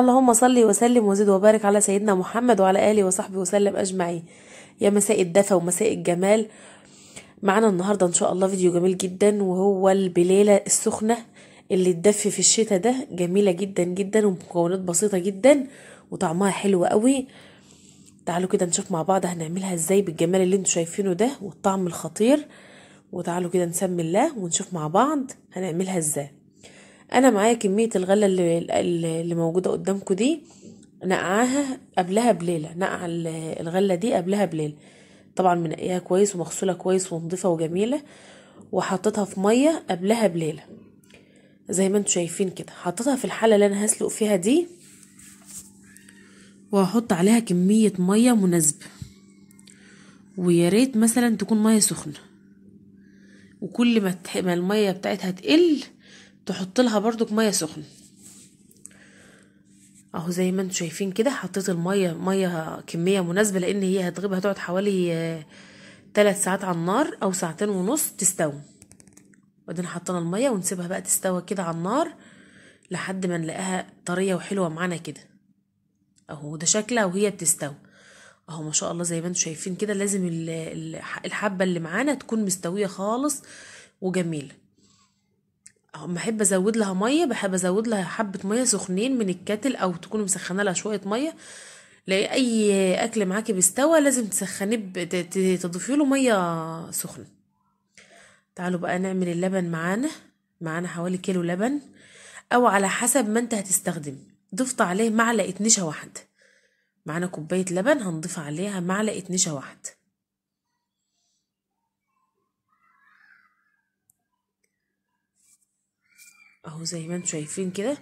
اللهم صل وسلم وزد وبارك على سيدنا محمد وعلى آله وصحبه وسلم أجمعين يا مساء الدفى ومساء الجمال معانا النهاردة إن شاء الله فيديو جميل جدا وهو البليلة السخنة اللي تدفي في الشتاء ده جميلة جدا جدا ومكونات بسيطة جدا وطعمها حلو قوي تعالوا كده نشوف مع بعض هنعملها ازاي بالجمال اللي انتوا شايفينه ده والطعم الخطير وتعالوا كده نسمي الله ونشوف مع بعض هنعملها ازاي انا معايا كميه الغله اللي, اللي موجوده قدامكم دي نقعها قبلها بليله نقع الغله دي قبلها بليله طبعا منقيها كويس ومغسوله كويس ونضيفه وجميله وحطيتها في ميه قبلها بليله زي ما انتم شايفين كده حطيتها في الحله اللي انا هسلق فيها دي وهحط عليها كميه ميه مناسبه ويا مثلا تكون ميه سخنه وكل ما الميه بتاعتها تقل تحط لها بردك ميه سخنه اهو زي ما انتم شايفين كده حطيت الميه ميه كميه مناسبه لان هي هتغيب هتقعد حوالي ثلاث ساعات على النار او ساعتين ونص تستوي وبعدين حطينا الميه ونسيبها بقى تستوي كده على النار لحد ما نلاقيها طريه وحلوه معانا كده اهو ده شكلها وهي بتستوي اهو ما شاء الله زي ما انتم شايفين كده لازم الحبه اللي معانا تكون مستويه خالص وجميله بحب ازود لها ميه بحب ازود لها حبه ميه سخنين من الكاتل او تكون مسخنه لها شويه ميه لاي اي اكل معاكي بيستوى لازم تسخنيه تضيفي له ميه سخنه تعالوا بقى نعمل اللبن معانا معانا حوالي كيلو لبن او على حسب ما انت هتستخدم ضفت عليه معلقه نشا واحده معانا كوبايه لبن هنضيف عليها معلقه نشا واحده اهو زي ما انتم شايفين كده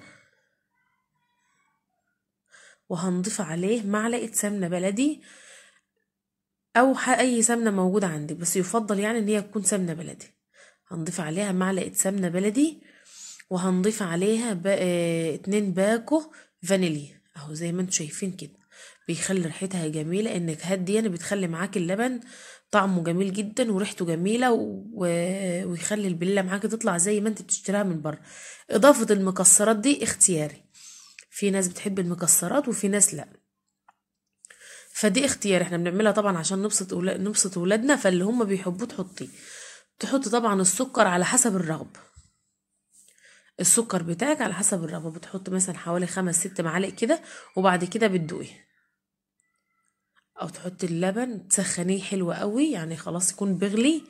وهنضيف عليه معلقه سمنه بلدي او اي سمنه موجوده عندك بس يفضل يعني ان هي تكون سمنه بلدي هنضيف عليها معلقه سمنه بلدي وهنضيف عليها آه، اتنين باكو فانيليا اهو زي ما انتم شايفين كده بيخلي ريحتها جميله انك هدي يعني بتخلي معاك اللبن طعمه جميل جدا وريحته جميلة و... ويخلي البلة معاكي تطلع زي ما انت بتشتريها من بره اضافة المكسرات دي اختياري في ناس بتحب المكسرات وفي ناس لا فدي اختيار احنا بنعملها طبعا عشان نبسط أولا... نبسط ولادنا فاللي هم بيحبوه تحطيه تحط طبعا السكر على حسب الرغبة السكر بتاعك على حسب الرغبة بتحط مثلا حوالي خمس ست معالق كده وبعد كده بتدوقي او تحطي اللبن تسخنيه حلو قوي يعني خلاص يكون بغلي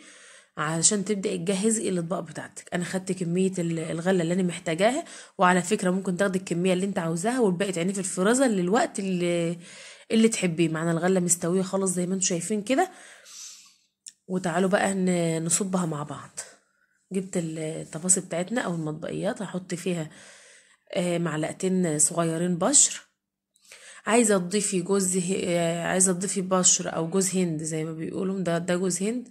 علشان تبداي تجهزي الاطباق بتاعتك انا خدت كميه الغله اللي انا محتاجاها وعلى فكره ممكن تاخدي الكميه اللي انت عاوزاها والباقي تعينيه في الفريزر للوقت اللي اللي تحبيه معنا الغله مستويه خالص زي ما انتم شايفين كده وتعالوا بقى نصبها مع بعض جبت الطباسي بتاعتنا او المطبقيات هحط فيها آه، معلقتين صغيرين بشر عايزه تضيفي جوز عايزه تضيفي بشر او جوز هند زي ما بيقولوا ده ده جوز هند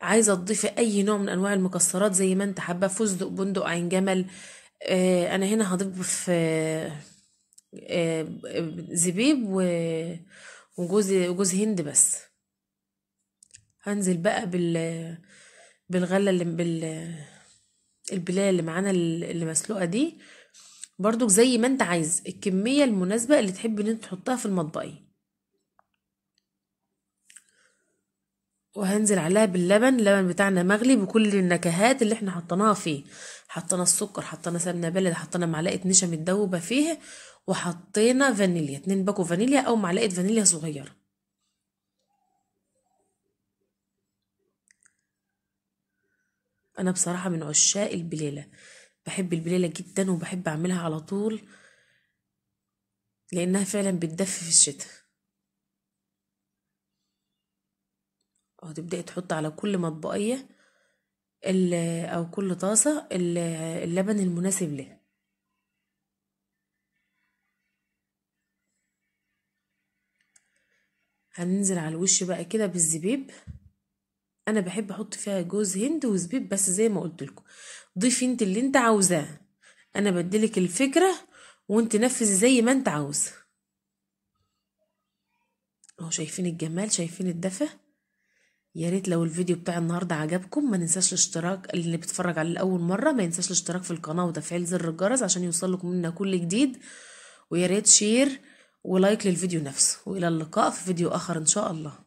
عايزه تضيفي اي نوع من انواع المكسرات زي ما انت حابه فستق بندق عين جمل آه، انا هنا هضيف آه، زبيب وجوز جوز هند بس هنزل بقى بال بالغله اللي بال البلايه اللي معانا اللي مسلوقه دي برضو زي ما انت عايز الكمية المناسبة اللي تحب ان انت تحطها في المطبقية وهنزل عليها باللبن اللبن بتاعنا مغلي بكل النكهات اللي احنا حطيناها فيه حطينا السكر حطينا سمنه بلد حطينا معلقه نشا متدوبه فيه وحطينا فانيليا اتنين باكو فانيليا او معلقه فانيليا صغيره انا بصراحه من عشاق البليله بحب البليلة جدا وبحب أعملها على طول لأنها فعلا بتدفي في الشتاء تبداي تحط على كل مطبقية أو كل طاسة اللبن المناسب له هننزل على الوش بقى كده بالزبيب انا بحب احط فيها جوز هند وزبيب بس زي ما قلت لكم ضيفي انت اللي انت عاوزاه انا بديلك الفكره وانت نفذي زي ما انت عاوز اهو شايفين الجمال شايفين الدفى يا ريت لو الفيديو بتاع النهارده عجبكم ما ننساش الاشتراك اللي بيتفرج عليه لاول مره ما ينساش الاشتراك في القناه وتفعيل زر الجرس عشان يوصلكم منا كل جديد ويا ريت شير ولايك للفيديو نفسه والى اللقاء في فيديو اخر ان شاء الله